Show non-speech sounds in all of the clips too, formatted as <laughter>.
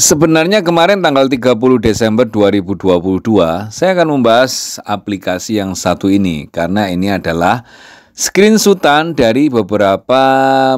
Sebenarnya kemarin tanggal 30 Desember 2022, saya akan membahas aplikasi yang satu ini karena ini adalah screenshotan dari beberapa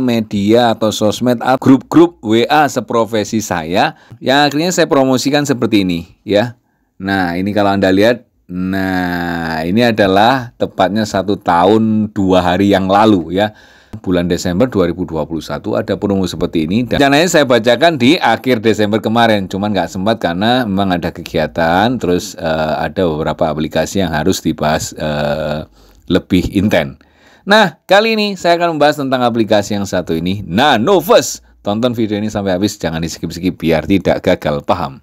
media atau sosmed grup-grup WA seprofesi saya yang akhirnya saya promosikan seperti ini ya. Nah, ini kalau Anda lihat Nah, ini adalah tepatnya satu tahun dua hari yang lalu ya bulan Desember 2021 ada promo seperti ini dan rencananya saya bacakan di akhir Desember kemarin cuman nggak sempat karena memang ada kegiatan terus uh, ada beberapa aplikasi yang harus dibahas uh, lebih intens. Nah, kali ini saya akan membahas tentang aplikasi yang satu ini, Nanoverse. Tonton video ini sampai habis, jangan di skip-skip biar tidak gagal paham.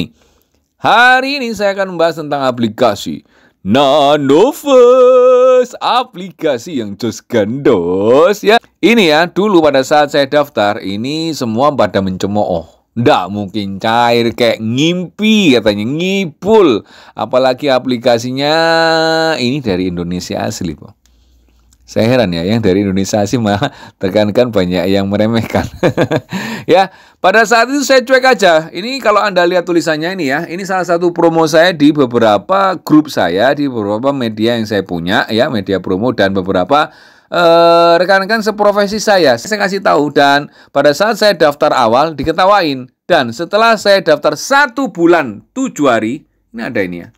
ini. Hari ini saya akan membahas tentang aplikasi Nanoverse, aplikasi yang jos gandos ya. Ini ya, dulu pada saat saya daftar, ini semua pada mencemooh. Nggak mungkin cair kayak ngimpi katanya, ngipul. Apalagi aplikasinya ini dari Indonesia asli kok. Saya heran ya, yang dari Indonesia sih malah tekankan banyak yang meremehkan. <laughs> ya, pada saat itu saya cuek aja. Ini kalau Anda lihat tulisannya ini ya, ini salah satu promo saya di beberapa grup saya, di beberapa media yang saya punya ya, media promo dan beberapa eh, rekan-rekan seprofesi saya. Saya kasih tahu dan pada saat saya daftar awal diketawain. Dan setelah saya daftar satu bulan, tujuh hari, ini ada ini ya,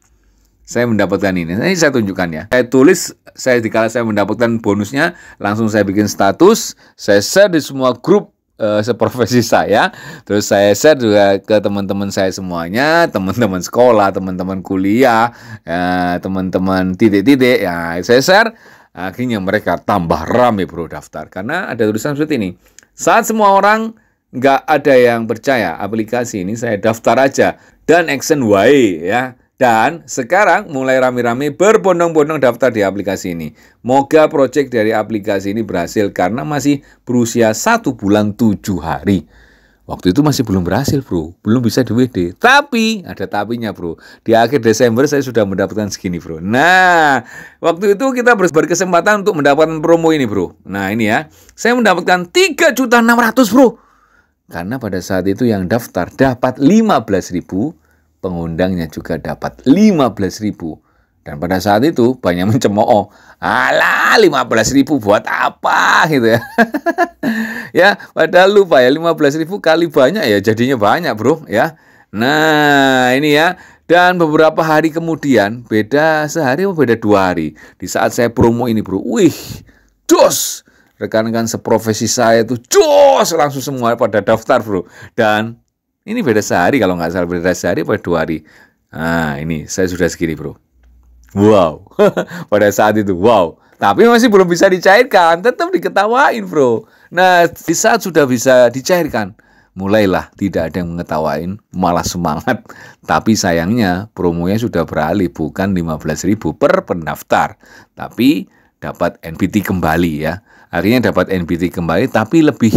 saya mendapatkan ini. Ini saya tunjukkan ya. Saya tulis, saya dikala saya mendapatkan bonusnya, langsung saya bikin status, saya share di semua grup uh, seprofesi saya. Terus saya share juga ke teman-teman saya semuanya, teman-teman sekolah, teman-teman kuliah, ya, teman-teman titik-titik. Ya, saya share. Akhirnya mereka tambah rame bro daftar karena ada tulisan seperti ini. Saat semua orang nggak ada yang percaya aplikasi ini, saya daftar aja dan action way ya dan sekarang mulai rame-rame berbondong-bondong daftar di aplikasi ini. Moga project dari aplikasi ini berhasil karena masih berusia satu bulan tujuh hari. Waktu itu masih belum berhasil bro, belum bisa di WD. Tapi, ada tapinya bro, di akhir Desember saya sudah mendapatkan segini bro. Nah, waktu itu kita berkesempatan untuk mendapatkan promo ini bro. Nah ini ya, saya mendapatkan 3.600 bro. Karena pada saat itu yang daftar dapat 15.000 pengundangnya juga dapat belas ribu. Dan pada saat itu banyak <laughs> mencemooh, alah belas ribu buat apa gitu ya. <laughs> ya padahal lupa ya belas ribu kali banyak ya jadinya banyak bro ya. Nah ini ya dan beberapa hari kemudian beda sehari atau beda dua hari di saat saya promo ini bro, wih jos rekan-rekan seprofesi saya itu jos langsung semua pada daftar bro dan ini beda sehari kalau nggak salah beda sehari pada dua hari. Nah ini saya sudah segini bro. Wow, <laughs> pada saat itu wow. Tapi masih belum bisa dicairkan, tetap diketawain bro. Nah di saat sudah bisa dicairkan, mulailah tidak ada yang mengetawain, malah semangat. <laughs> Tapi sayangnya promonya sudah beralih bukan ribu per pendaftar, tapi dapat NPT kembali ya. Akhirnya dapat NPT kembali tapi lebih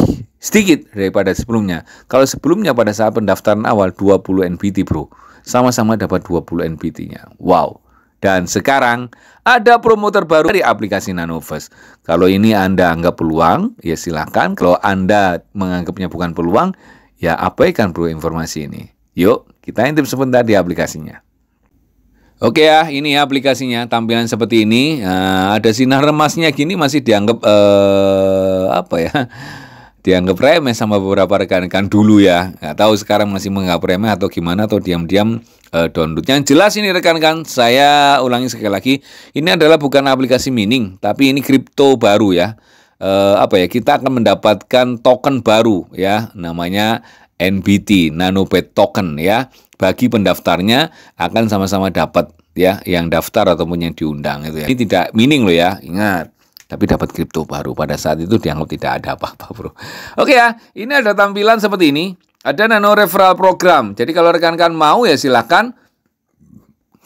sedikit daripada sebelumnya. Kalau sebelumnya pada saat pendaftaran awal 20 NBT bro, sama-sama dapat 20 NBT-nya. Wow. Dan sekarang ada promo terbaru dari aplikasi Nanoverse. Kalau ini Anda anggap peluang, ya silahkan. Kalau Anda menganggapnya bukan peluang, ya abaikan bro informasi ini. Yuk, kita intip sebentar di aplikasinya. Oke ya, ini ya aplikasinya tampilan seperti ini. Nah, ada sinar emasnya gini masih dianggap uh, apa ya? dianggap remeh sama beberapa rekan-rekan dulu ya. Nggak tahu sekarang masih menganggap remeh atau gimana atau diam-diam uh, e, download. Yang jelas ini rekan-rekan, saya ulangi sekali lagi, ini adalah bukan aplikasi mining, tapi ini kripto baru ya. uh, apa ya? Kita akan mendapatkan token baru ya, namanya NBT, Nanobet Token ya. Bagi pendaftarnya akan sama-sama dapat ya yang daftar ataupun yang diundang itu ya. Ini tidak mining loh ya, ingat tapi dapat kripto baru. Pada saat itu dianggap tidak ada apa-apa, bro. Oke ya, ini ada tampilan seperti ini. Ada nano referral program. Jadi kalau rekan-rekan mau ya silahkan.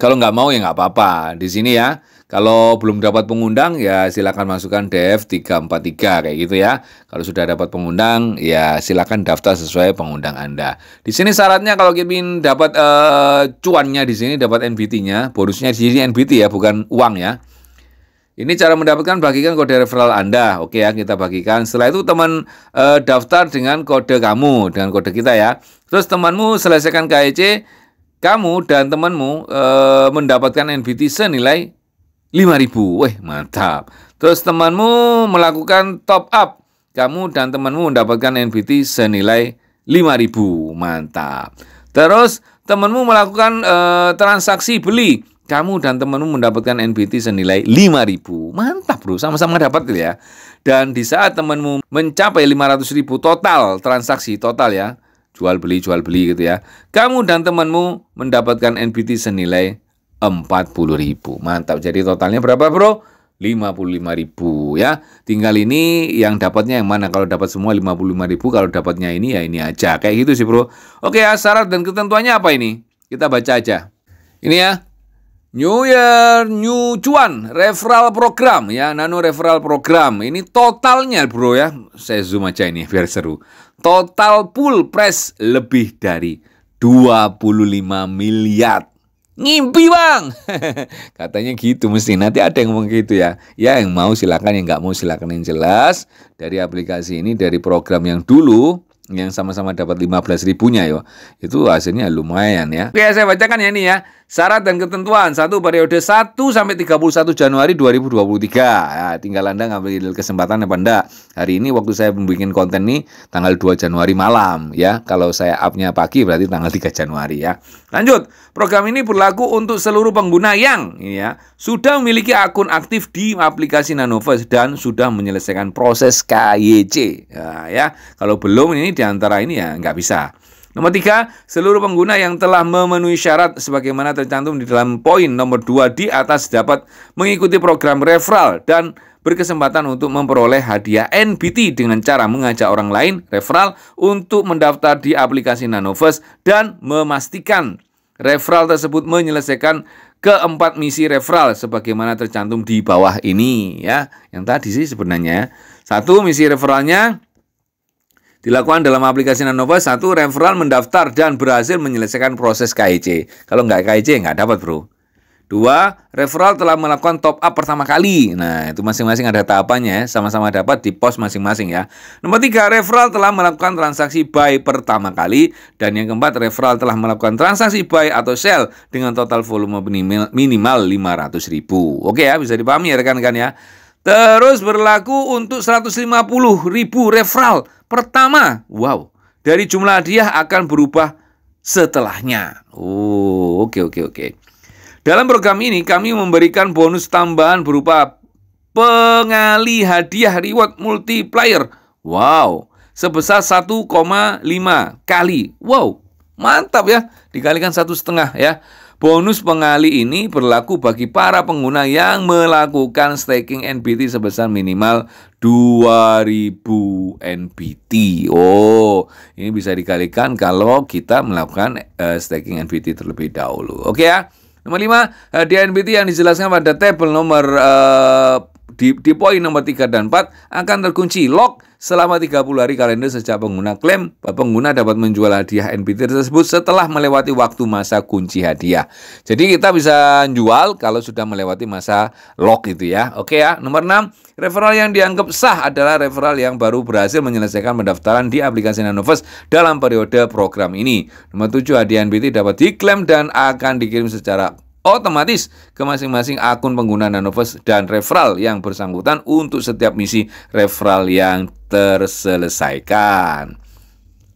Kalau nggak mau ya nggak apa-apa. Di sini ya. Kalau belum dapat pengundang ya silahkan masukkan DF 343 kayak gitu ya. Kalau sudah dapat pengundang ya silahkan daftar sesuai pengundang Anda. Di sini syaratnya kalau Kimin dapat eh, cuannya di sini dapat NBT-nya, bonusnya di sini NBT ya bukan uang ya. Ini cara mendapatkan bagikan kode referral Anda. Oke ya, kita bagikan. Setelah itu teman e, daftar dengan kode kamu, dengan kode kita ya. Terus temanmu selesaikan KEC, kamu dan temanmu e, mendapatkan NBT senilai 5000. Weh, mantap. Terus temanmu melakukan top up. Kamu dan temanmu mendapatkan NBT senilai 5000. Mantap. Terus temanmu melakukan e, transaksi beli kamu dan temanmu mendapatkan NBT senilai 5000 Mantap bro, sama-sama dapat ya. Dan di saat temanmu mencapai ratus ribu total transaksi total ya, jual beli jual beli gitu ya. Kamu dan temanmu mendapatkan NBT senilai 40 ribu Mantap. Jadi totalnya berapa bro? 55 ribu ya. Tinggal ini yang dapatnya yang mana? Kalau dapat semua 55 ribu kalau dapatnya ini ya ini aja. Kayak gitu sih, Bro. Oke, ya, syarat dan ketentuannya apa ini? Kita baca aja. Ini ya, New Year, New Cuan, referral program ya, Nano referral program. Ini totalnya bro ya, saya zoom aja ini biar seru. Total pool press lebih dari 25 miliar. Ngimpi bang, <laughs> katanya gitu mesti. Nanti ada yang ngomong gitu ya. Ya yang mau silakan, yang nggak mau silakan yang jelas. Dari aplikasi ini, dari program yang dulu, yang sama-sama dapat 15 ribunya yo, itu hasilnya lumayan ya. Oke, saya bacakan ya ini ya. Syarat dan ketentuan satu periode 1 sampai 31 Januari 2023. Ya, tinggal Anda ngambil kesempatan apa enggak. Hari ini waktu saya membuat konten nih tanggal 2 Januari malam ya. Kalau saya upnya pagi berarti tanggal 3 Januari ya. Lanjut, program ini berlaku untuk seluruh pengguna yang ya sudah memiliki akun aktif di aplikasi Nanoverse dan sudah menyelesaikan proses KYC. Ya, ya. kalau belum ini diantara ini ya nggak bisa. Nomor tiga, seluruh pengguna yang telah memenuhi syarat sebagaimana tercantum di dalam poin nomor dua di atas dapat mengikuti program referral dan berkesempatan untuk memperoleh hadiah NBT dengan cara mengajak orang lain referral untuk mendaftar di aplikasi Nanoverse dan memastikan referral tersebut menyelesaikan keempat misi referral sebagaimana tercantum di bawah ini ya. Yang tadi sih sebenarnya satu misi referralnya Dilakukan dalam aplikasi Nanova, satu referral mendaftar dan berhasil menyelesaikan proses KIC. Kalau nggak KIC, nggak dapat bro. Dua, referral telah melakukan top up pertama kali. Nah, itu masing-masing ada tahapannya, ya. sama-sama dapat di pos masing-masing ya. Nomor tiga, referral telah melakukan transaksi buy pertama kali. Dan yang keempat, referral telah melakukan transaksi buy atau sell dengan total volume minimal, minimal ratus ribu. Oke ya, bisa dipahami ya rekan-rekan ya. Terus berlaku untuk puluh ribu referral pertama. Wow, dari jumlah hadiah akan berubah setelahnya. Oh, oke oke oke. Dalam program ini kami memberikan bonus tambahan berupa pengali hadiah reward multiplier. Wow, sebesar 1,5 kali. Wow, mantap ya. Dikalikan satu setengah ya. Bonus pengali ini berlaku bagi para pengguna yang melakukan staking NBT sebesar minimal 2000 NBT. Oh, ini bisa dikalikan kalau kita melakukan uh, staking NBT terlebih dahulu. Oke okay ya. Nomor 5, hadiah NBT yang dijelaskan pada tabel nomor uh, di, di poin nomor 3 dan 4 akan terkunci lock selama 30 hari kalender sejak pengguna klaim. Pengguna dapat menjual hadiah NPT tersebut setelah melewati waktu masa kunci hadiah. Jadi kita bisa jual kalau sudah melewati masa lock itu ya. Oke ya. Nomor 6, referral yang dianggap sah adalah referral yang baru berhasil menyelesaikan pendaftaran di aplikasi Nanoverse dalam periode program ini. Nomor 7, hadiah NPT dapat diklaim dan akan dikirim secara otomatis ke masing-masing akun pengguna Nanoverse dan referral yang bersangkutan untuk setiap misi referral yang terselesaikan.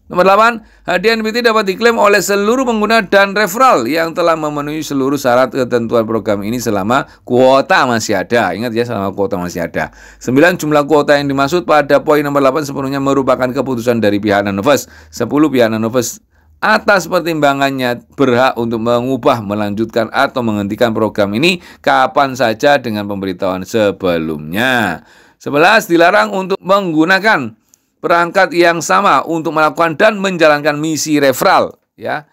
Nomor 8, hadiah NFT dapat diklaim oleh seluruh pengguna dan referral yang telah memenuhi seluruh syarat ketentuan program ini selama kuota masih ada. Ingat ya, selama kuota masih ada. 9. Jumlah kuota yang dimaksud pada poin nomor 8 sepenuhnya merupakan keputusan dari pihak Nanoverse. 10. Pihak Nanoverse atas pertimbangannya berhak untuk mengubah, melanjutkan atau menghentikan program ini kapan saja dengan pemberitahuan sebelumnya. 11 dilarang untuk menggunakan perangkat yang sama untuk melakukan dan menjalankan misi referral ya.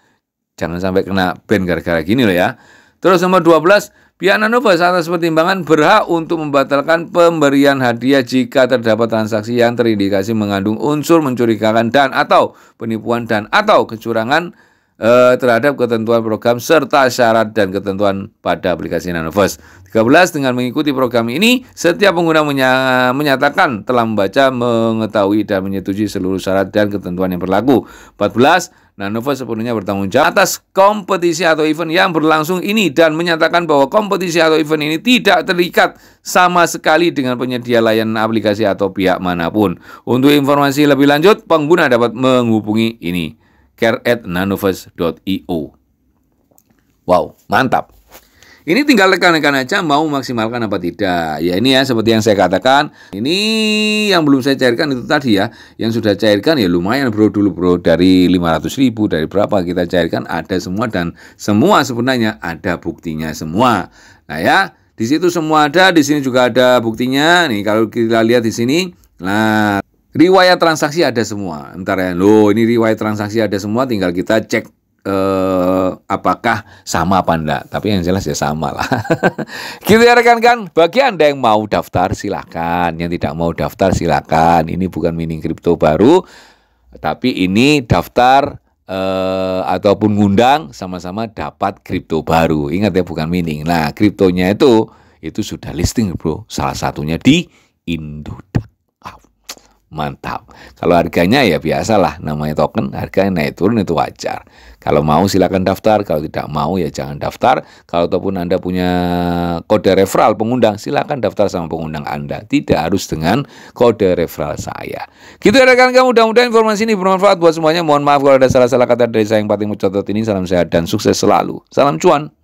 Jangan sampai kena ban gara-gara gini loh ya. Terus nomor 12 Pihak Nova saat atas pertimbangan berhak untuk membatalkan pemberian hadiah jika terdapat transaksi yang terindikasi mengandung unsur mencurigakan dan atau penipuan dan atau kecurangan eh, terhadap ketentuan program serta syarat dan ketentuan pada aplikasi NanoVerse. 13 dengan mengikuti program ini setiap pengguna menya menyatakan telah membaca, mengetahui dan menyetujui seluruh syarat dan ketentuan yang berlaku. 14 Nanoverse sepenuhnya bertanggung jawab atas kompetisi atau event yang berlangsung ini dan menyatakan bahwa kompetisi atau event ini tidak terikat sama sekali dengan penyedia layanan aplikasi atau pihak manapun. Untuk informasi lebih lanjut, pengguna dapat menghubungi ini care@nanovas.io. E wow, mantap. Ini tinggal rekan-rekan aja mau maksimalkan apa tidak. Ya ini ya seperti yang saya katakan, ini yang belum saya cairkan itu tadi ya. Yang sudah cairkan ya lumayan bro dulu bro dari 500 ribu dari berapa kita cairkan ada semua dan semua sebenarnya ada buktinya semua. Nah ya di situ semua ada, di sini juga ada buktinya. Nih kalau kita lihat di sini, nah Riwayat transaksi ada semua. Ntar ya, lo ini riwayat transaksi ada semua, tinggal kita cek eh, apakah sama apa enggak. Tapi yang jelas ya sama lah. <laughs> gitu ya rekan-rekan. Bagi Anda yang mau daftar silakan, yang tidak mau daftar silakan. Ini bukan mining kripto baru, tapi ini daftar eh, ataupun ngundang sama-sama dapat kripto baru. Ingat ya bukan mining. Nah, kriptonya itu itu sudah listing, Bro. Salah satunya di Indodax mantap. Kalau harganya ya biasalah namanya token, harganya naik turun itu wajar. Kalau mau silakan daftar, kalau tidak mau ya jangan daftar. Kalau ataupun Anda punya kode referral pengundang, silakan daftar sama pengundang Anda. Tidak harus dengan kode referral saya. Gitu ya rekan kamu, mudah-mudahan informasi ini bermanfaat buat semuanya. Mohon maaf kalau ada salah-salah kata dari saya yang paling mencatat ini. Salam sehat dan sukses selalu. Salam cuan.